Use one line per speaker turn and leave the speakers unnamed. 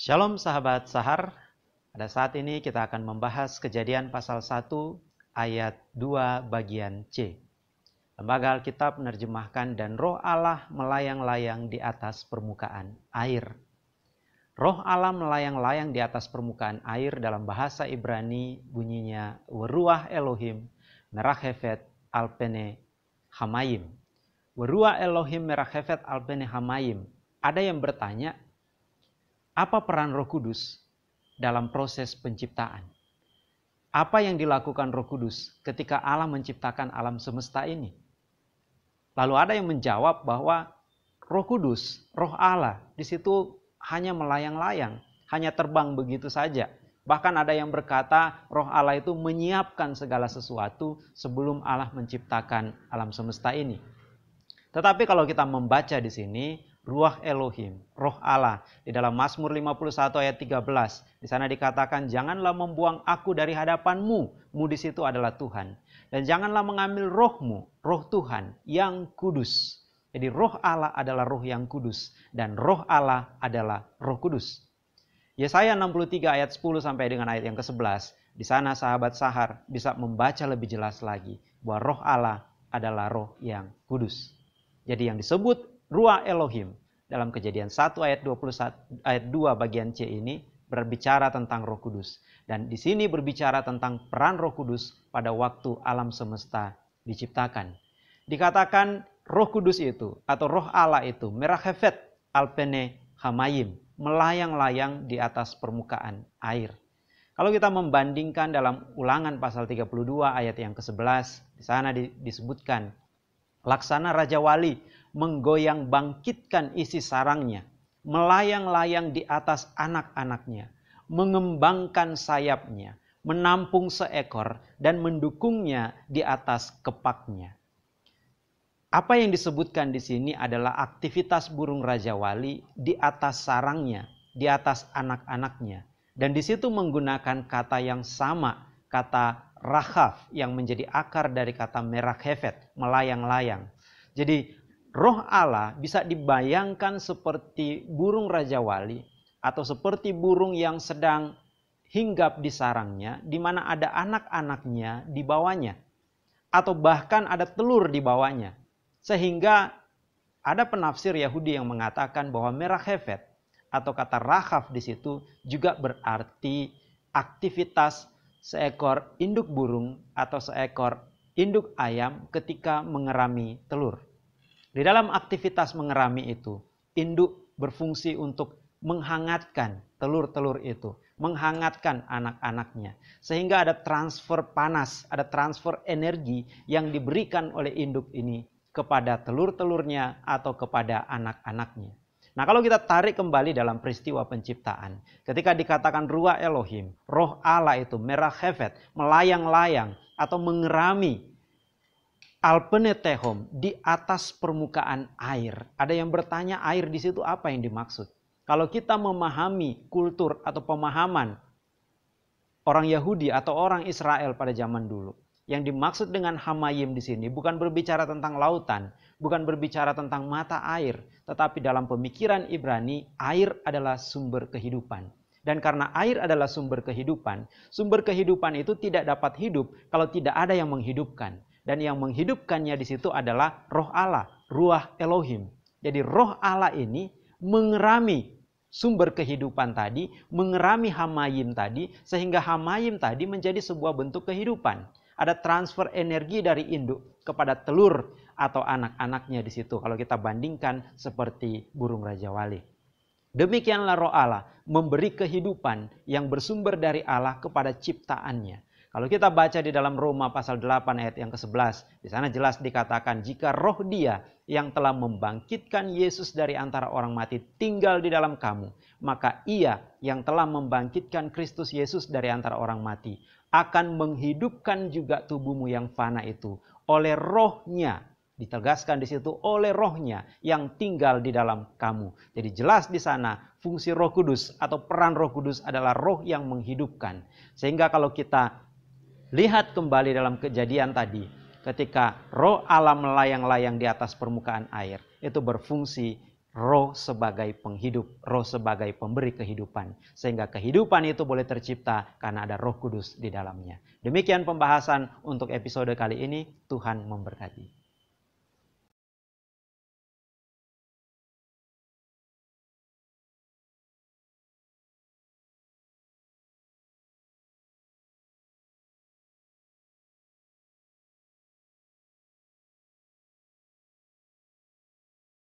Shalom sahabat Sahar. Pada saat ini kita akan membahas kejadian pasal 1 ayat 2 bagian C. Lembaga Alkitab menerjemahkan dan roh Allah melayang-layang di atas permukaan air. Roh Allah melayang-layang di atas permukaan air dalam bahasa Ibrani bunyinya Weruah Elohim Merachefet Alpene Hamayim. Weruah Elohim Merachefet Alpene Hamayim. Ada yang bertanya, apa peran Roh Kudus dalam proses penciptaan? Apa yang dilakukan Roh Kudus ketika Allah menciptakan alam semesta ini? Lalu ada yang menjawab bahwa Roh Kudus, Roh Allah, di situ hanya melayang-layang, hanya terbang begitu saja. Bahkan ada yang berkata Roh Allah itu menyiapkan segala sesuatu sebelum Allah menciptakan alam semesta ini. Tetapi kalau kita membaca di sini, ruah Elohim, roh Allah. Di dalam Mazmur 51 ayat 13, di sana dikatakan, Janganlah membuang aku dari hadapanmu, mu di situ adalah Tuhan. Dan janganlah mengambil rohmu, roh Tuhan yang kudus. Jadi roh Allah adalah roh yang kudus dan roh Allah adalah roh kudus. Yesaya 63 ayat 10 sampai dengan ayat yang ke-11. Di sana sahabat Sahar bisa membaca lebih jelas lagi bahwa roh Allah adalah roh yang kudus. Jadi yang disebut ruah Elohim dalam kejadian 1 ayat 21 ayat 2 bagian C ini berbicara tentang Roh Kudus dan di sini berbicara tentang peran Roh Kudus pada waktu alam semesta diciptakan. Dikatakan Roh Kudus itu atau Roh Allah itu merahefet alpene hamayim melayang-layang di atas permukaan air. Kalau kita membandingkan dalam ulangan pasal 32 ayat yang ke-11, di sana disebutkan Laksana Raja Wali menggoyang bangkitkan isi sarangnya, melayang-layang di atas anak-anaknya, mengembangkan sayapnya, menampung seekor dan mendukungnya di atas kepaknya. Apa yang disebutkan di sini adalah aktivitas burung raja wali di atas sarangnya, di atas anak-anaknya. Dan di situ menggunakan kata yang sama, kata rahaf yang menjadi akar dari kata merah merakhevet, melayang-layang. Jadi roh Allah bisa dibayangkan seperti burung raja wali atau seperti burung yang sedang hinggap di sarangnya di mana ada anak-anaknya di bawahnya atau bahkan ada telur di bawahnya. Sehingga ada penafsir Yahudi yang mengatakan bahwa merah hefet atau kata rahaf di situ juga berarti aktivitas seekor induk burung atau seekor induk ayam ketika mengerami telur. Di dalam aktivitas mengerami itu, induk berfungsi untuk menghangatkan telur-telur itu, menghangatkan anak-anaknya. Sehingga ada transfer panas, ada transfer energi yang diberikan oleh induk ini kepada telur-telurnya atau kepada anak-anaknya. Nah kalau kita tarik kembali dalam peristiwa penciptaan. Ketika dikatakan ruah Elohim, roh Allah itu merah hevet, melayang-layang atau mengerami alpenetehom di atas permukaan air. Ada yang bertanya air di situ apa yang dimaksud? Kalau kita memahami kultur atau pemahaman orang Yahudi atau orang Israel pada zaman dulu, yang dimaksud dengan hamayim di sini bukan berbicara tentang lautan, bukan berbicara tentang mata air, tetapi dalam pemikiran Ibrani air adalah sumber kehidupan. Dan karena air adalah sumber kehidupan, sumber kehidupan itu tidak dapat hidup kalau tidak ada yang menghidupkan. Dan yang menghidupkannya di situ adalah roh Allah, ruah Elohim. Jadi roh Allah ini mengerami sumber kehidupan tadi, mengerami hamayim tadi, sehingga hamayim tadi menjadi sebuah bentuk kehidupan ada transfer energi dari induk kepada telur atau anak-anaknya di situ kalau kita bandingkan seperti burung raja wali. Demikianlah roh Allah memberi kehidupan yang bersumber dari Allah kepada ciptaannya. Kalau kita baca di dalam Roma pasal 8 ayat yang ke-11, di sana jelas dikatakan jika roh dia yang telah membangkitkan Yesus dari antara orang mati tinggal di dalam kamu, maka ia yang telah membangkitkan Kristus Yesus dari antara orang mati akan menghidupkan juga tubuhmu yang fana itu oleh rohnya ditegaskan di situ oleh rohnya yang tinggal di dalam kamu. Jadi jelas di sana fungsi roh kudus atau peran roh kudus adalah roh yang menghidupkan. Sehingga kalau kita Lihat kembali dalam kejadian tadi, ketika roh alam melayang-layang di atas permukaan air, itu berfungsi roh sebagai penghidup, roh sebagai pemberi kehidupan. Sehingga kehidupan itu boleh tercipta karena ada roh kudus di dalamnya. Demikian pembahasan untuk episode kali ini. Tuhan memberkati.